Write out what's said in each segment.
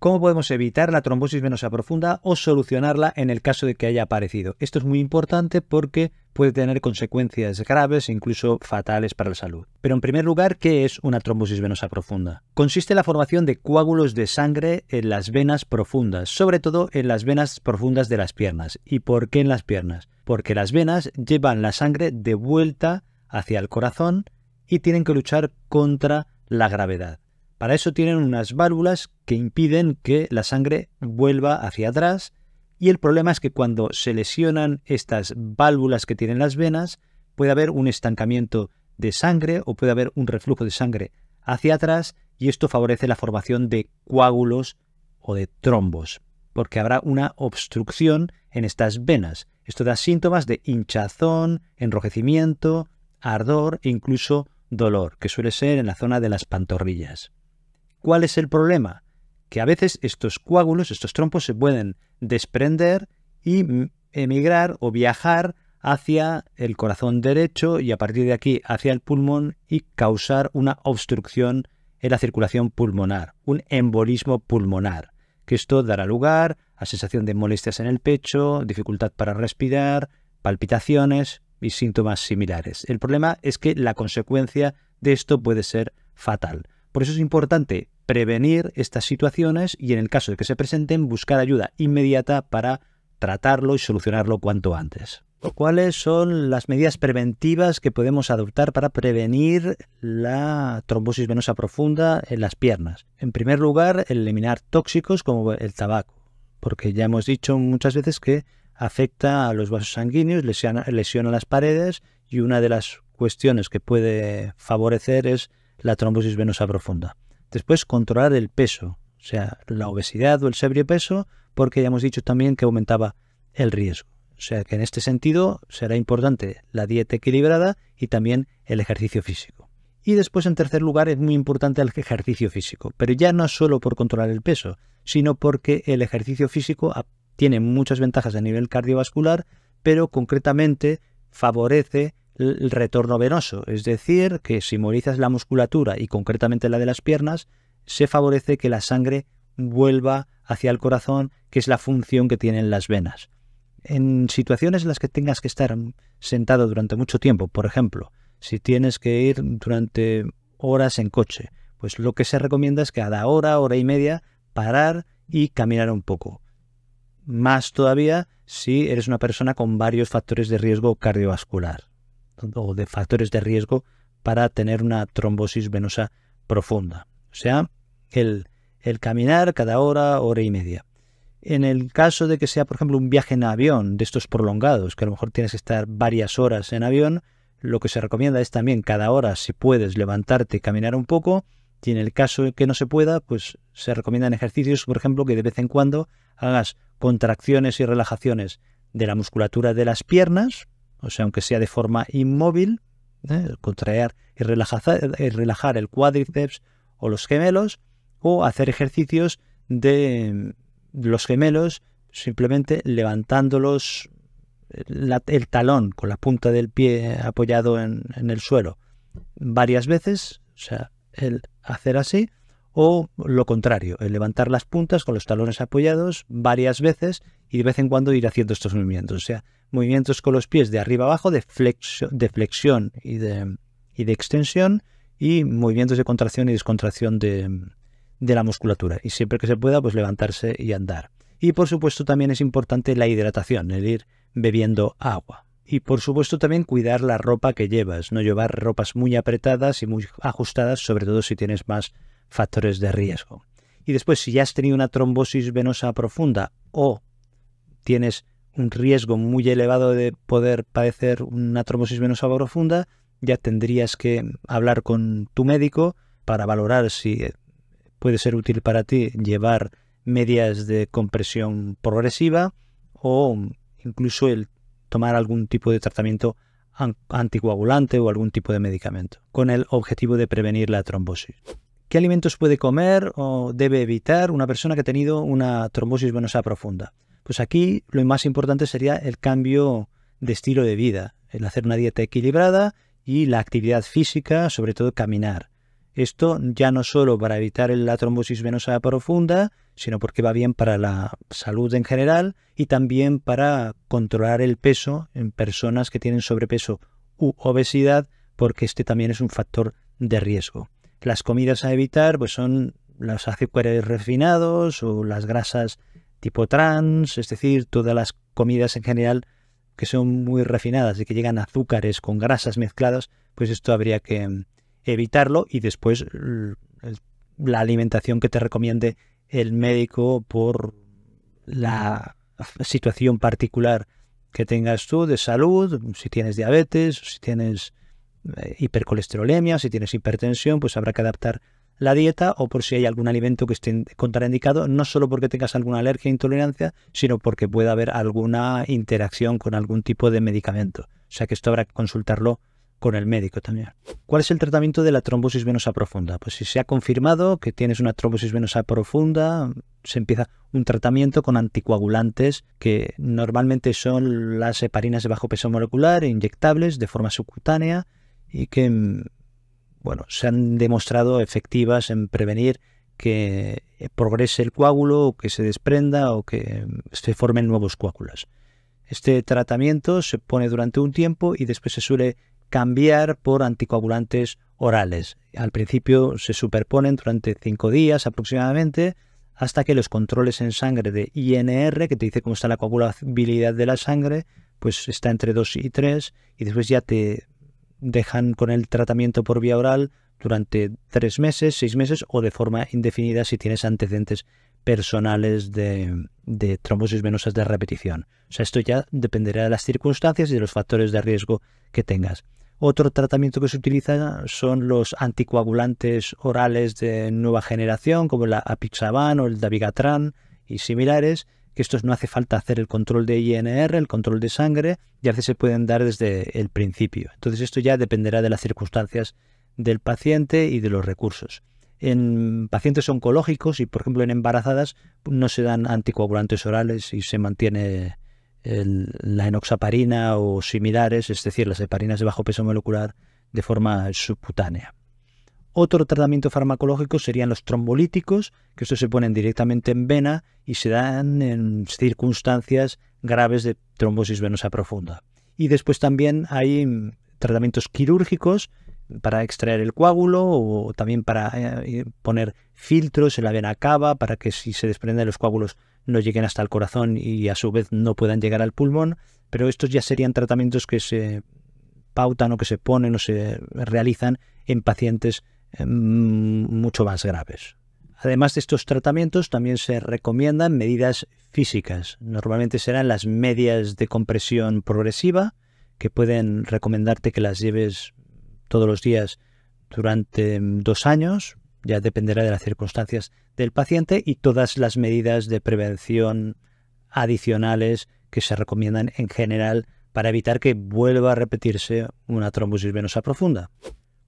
cómo podemos evitar la trombosis venosa profunda o solucionarla en el caso de que haya aparecido. Esto es muy importante porque puede tener consecuencias graves e incluso fatales para la salud. Pero en primer lugar, ¿qué es una trombosis venosa profunda? Consiste en la formación de coágulos de sangre en las venas profundas, sobre todo en las venas profundas de las piernas. ¿Y por qué en las piernas? Porque las venas llevan la sangre de vuelta hacia el corazón y tienen que luchar contra la gravedad. Para eso tienen unas válvulas que impiden que la sangre vuelva hacia atrás y el problema es que cuando se lesionan estas válvulas que tienen las venas, puede haber un estancamiento de sangre o puede haber un reflujo de sangre hacia atrás y esto favorece la formación de coágulos o de trombos, porque habrá una obstrucción en estas venas. Esto da síntomas de hinchazón, enrojecimiento, ardor e incluso dolor, que suele ser en la zona de las pantorrillas. ¿Cuál es el problema? Que a veces estos coágulos, estos trompos, se pueden desprender y emigrar o viajar hacia el corazón derecho y a partir de aquí hacia el pulmón y causar una obstrucción en la circulación pulmonar, un embolismo pulmonar, que esto dará lugar a sensación de molestias en el pecho, dificultad para respirar, palpitaciones y síntomas similares. El problema es que la consecuencia de esto puede ser fatal. Por eso es importante prevenir estas situaciones y en el caso de que se presenten buscar ayuda inmediata para tratarlo y solucionarlo cuanto antes. ¿Cuáles son las medidas preventivas que podemos adoptar para prevenir la trombosis venosa profunda en las piernas? En primer lugar, eliminar tóxicos como el tabaco, porque ya hemos dicho muchas veces que afecta a los vasos sanguíneos, lesiona, las paredes y una de las cuestiones que puede favorecer es la trombosis venosa profunda. Después, controlar el peso, o sea, la obesidad o el sobrepeso, porque ya hemos dicho también que aumentaba el riesgo. O sea que en este sentido será importante la dieta equilibrada y también el ejercicio físico. Y después, en tercer lugar, es muy importante el ejercicio físico, pero ya no solo por controlar el peso, sino porque el ejercicio físico tiene muchas ventajas a nivel cardiovascular, pero concretamente favorece el retorno venoso, es decir, que si movilizas la musculatura y concretamente la de las piernas, se favorece que la sangre vuelva hacia el corazón, que es la función que tienen las venas. En situaciones en las que tengas que estar sentado durante mucho tiempo, por ejemplo, si tienes que ir durante horas en coche, pues lo que se recomienda es cada hora, hora y media, parar y caminar un poco. Más todavía si eres una persona con varios factores de riesgo cardiovascular o de factores de riesgo para tener una trombosis venosa profunda. O sea, el, caminar cada hora, hora y media. En el caso de que sea, por ejemplo, un viaje en avión de estos prolongados, que a lo mejor tienes que estar varias horas en avión, lo que se recomienda es también cada hora, si puedes, levantarte y caminar un poco. Y en el caso de que no se pueda, pues se recomiendan ejercicios, por ejemplo, que de vez en cuando hagas contracciones y relajaciones de la musculatura de las piernas, o sea, aunque sea de forma inmóvil, ¿eh? contraer y relajar, eh, relajar el cuádriceps o los gemelos, o hacer ejercicios de mm, los gemelos simplemente levantándolos eh, el talón con la punta del pie apoyado en, en el suelo varias veces, o sea, el hacer así o lo contrario, el levantar las puntas con los talones apoyados varias veces y de vez en cuando ir haciendo estos movimientos. O sea, movimientos con los pies de arriba abajo, de, flexión, de flexión y, de, y de, extensión y movimientos de contracción y descontracción de, de la musculatura. Y siempre que se pueda, pues levantarse y andar. Y por supuesto también es importante la hidratación, el ir bebiendo agua. Y por supuesto también cuidar la ropa que llevas, no llevar ropas muy apretadas y muy ajustadas, sobre todo si tienes más factores de riesgo. Y después, si ya has tenido una trombosis venosa profunda o tienes un riesgo muy elevado de poder padecer una trombosis venosa profunda, ya tendrías que hablar con tu médico para valorar si puede ser útil para ti llevar medias de compresión progresiva o incluso el tomar algún tipo de tratamiento anticoagulante o algún tipo de medicamento, con el objetivo de prevenir la trombosis. ¿Qué alimentos puede comer o debe evitar una persona que ha tenido una trombosis venosa profunda? Pues aquí lo más importante sería el cambio de estilo de vida, el hacer una dieta equilibrada y la actividad física, sobre todo caminar. Esto ya no solo para evitar la trombosis venosa profunda, sino porque va bien para la salud en general y también para controlar el peso en personas que tienen sobrepeso u obesidad, porque este también es un factor de riesgo. Las comidas a evitar pues son los azúcares refinados o las grasas tipo trans, es decir, todas las comidas en general que son muy refinadas y que llegan azúcares con grasas mezcladas, pues esto habría que mm, evitarlo y después mm, la alimentación que te recomiende el médico por la situación particular que tengas tú de salud, si tienes diabetes, si tienes eh, hipercolesterolemia, si tienes hipertensión, pues habrá que adaptar la dieta o por si hay algún alimento que esté contraindicado, no solo porque tengas alguna alergia e intolerancia, sino porque pueda haber alguna interacción con algún tipo de medicamento. O sea que esto habrá que consultarlo con el médico también. ¿Cuál es el tratamiento de la trombosis venosa profunda? Pues si se ha confirmado que tienes una trombosis venosa profunda, se empieza un tratamiento con anticoagulantes que normalmente son las heparinas de bajo peso molecular, e inyectables de forma subcutánea, y que mm, bueno, se han demostrado efectivas en prevenir que eh, progrese el coágulo o que se desprenda o que mm, se formen nuevos coágulos. Este tratamiento se pone durante un tiempo y después se suele cambiar por anticoagulantes orales. Al principio se superponen durante cinco días aproximadamente hasta que los controles en sangre de INR, que te dice cómo está la coagulabilidad de la sangre, pues está entre 2 y 3 y después ya te dejan con el tratamiento por vía oral durante tres meses, seis meses o de forma indefinida si tienes antecedentes personales de, trombosis venosas de repetición. O sea, esto ya dependerá de las circunstancias y de los factores de riesgo que tengas. Otro tratamiento que se utiliza son los anticoagulantes orales de nueva generación, como la apixaban o el Davigatran y similares, que estos no hace falta hacer el control de INR, el control de sangre, ya se pueden dar desde el principio. Entonces esto ya dependerá de las circunstancias del paciente y de los recursos. En pacientes oncológicos y, por ejemplo, en embarazadas no se dan anticoagulantes orales y se mantiene la enoxaparina o similares, es decir, las heparinas de bajo peso molecular, de forma subcutánea. Otro tratamiento farmacológico serían los trombolíticos, que estos se ponen directamente en vena y se dan en circunstancias graves de trombosis venosa profunda. Y después también hay mm, tratamientos quirúrgicos para extraer el coágulo o también para eh, eh, poner filtros en la vena cava para que si se desprenden los coágulos no lleguen hasta el corazón y a su vez no puedan llegar al pulmón, pero estos ya serían tratamientos que se pautan o que se ponen o se realizan en pacientes mucho más graves. Además de estos tratamientos, también se recomiendan medidas físicas. Normalmente serán las medias de compresión progresiva, que pueden recomendarte que las lleves todos los días durante mm, dos años, ya dependerá de las circunstancias del paciente, y todas las medidas de prevención adicionales que se recomiendan en general para evitar que vuelva a repetirse una trombosis venosa profunda.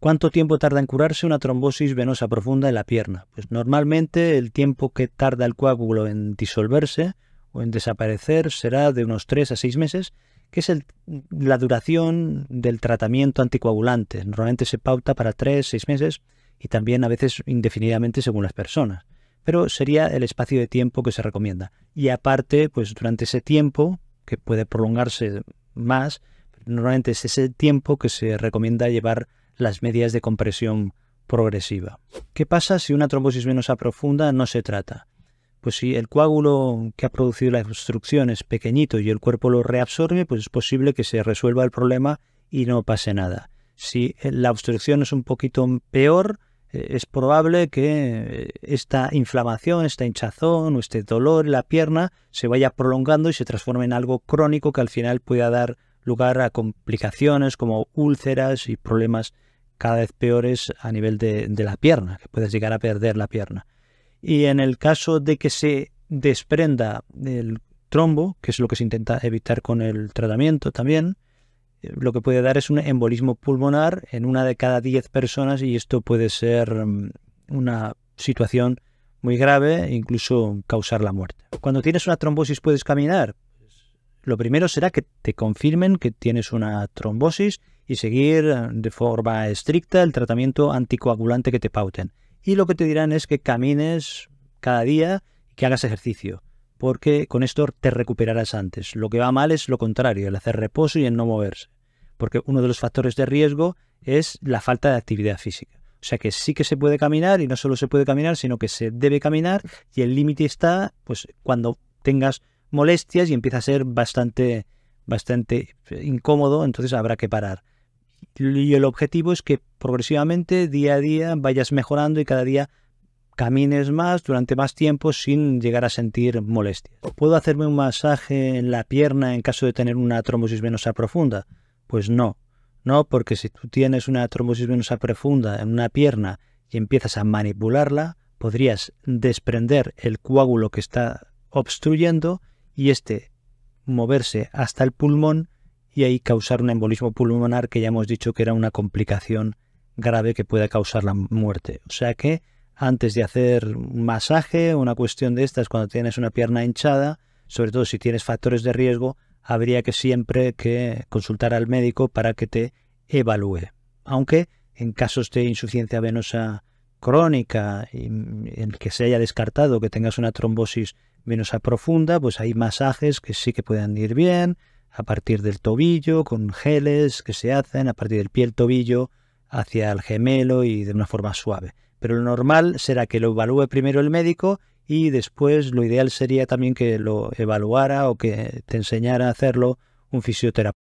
¿Cuánto tiempo tarda en curarse una trombosis venosa profunda en la pierna? Pues normalmente el tiempo que tarda el coágulo en disolverse o en desaparecer será de unos 3 a 6 meses, que es la duración del tratamiento anticoagulante. Normalmente se pauta para 3, 6 meses y también a veces indefinidamente según las personas. Pero sería el espacio de tiempo que se recomienda. Y aparte, pues durante ese tiempo, que puede prolongarse más, normalmente es ese tiempo que se recomienda llevar las medias de compresión progresiva. ¿Qué pasa si una trombosis venosa profunda no se trata? Pues si el coágulo que ha producido la obstrucción es pequeñito y el cuerpo lo reabsorbe, pues es posible que se resuelva el problema y no pase nada. Si la obstrucción es un poquito peor, eh, es probable que eh, esta inflamación, esta hinchazón o este dolor en la pierna se vaya prolongando y se transforme en algo crónico que al final pueda dar lugar a complicaciones como úlceras y problemas cada vez peores a nivel de, la pierna, que puedes llegar a perder la pierna. Y en el caso de que se desprenda el trombo, que es lo que se intenta evitar con el tratamiento también, eh, lo que puede dar es un embolismo pulmonar en una de cada 10 personas y esto puede ser mm, una situación muy grave e incluso causar la muerte. Cuando tienes una trombosis puedes caminar. Pues, lo primero será que te confirmen que tienes una trombosis y seguir eh, de forma estricta el tratamiento anticoagulante que te pauten. Y lo que te dirán es que camines cada día y que hagas ejercicio, porque con esto te recuperarás antes. Lo que va mal es lo contrario, el hacer reposo y el no moverse, porque uno de los factores de riesgo es la falta de actividad física. O sea que sí que se puede caminar y no solo se puede caminar, sino que se debe caminar y el límite está pues cuando tengas molestias y empieza a ser bastante bastante eh, incómodo, entonces habrá que parar. Y el objetivo es que progresivamente, día a día, vayas mejorando y cada día camines más durante más tiempo sin llegar a sentir molestias. ¿Puedo hacerme un masaje en la pierna en caso de tener una trombosis venosa profunda? Pues no, no, porque si tú tienes una trombosis venosa profunda en una pierna y empiezas a manipularla, podrías desprender el coágulo que está obstruyendo y este moverse hasta el pulmón y ahí causar un embolismo pulmonar que ya hemos dicho que era una complicación grave que pueda causar la muerte. O sea que antes de hacer un masaje, una cuestión de estas, cuando tienes una pierna hinchada, sobre todo si tienes factores de riesgo, habría que siempre que consultar al médico para que te evalúe. Aunque en casos de insuficiencia venosa crónica, en que se haya descartado que tengas una trombosis venosa profunda, pues hay masajes que sí que pueden ir bien, a partir del tobillo, con geles que se hacen a partir del pie tobillo hacia el gemelo y de una forma suave. Pero lo normal será que lo evalúe primero el médico y después lo ideal sería también que lo evaluara o que te enseñara a hacerlo un fisioterapeuta.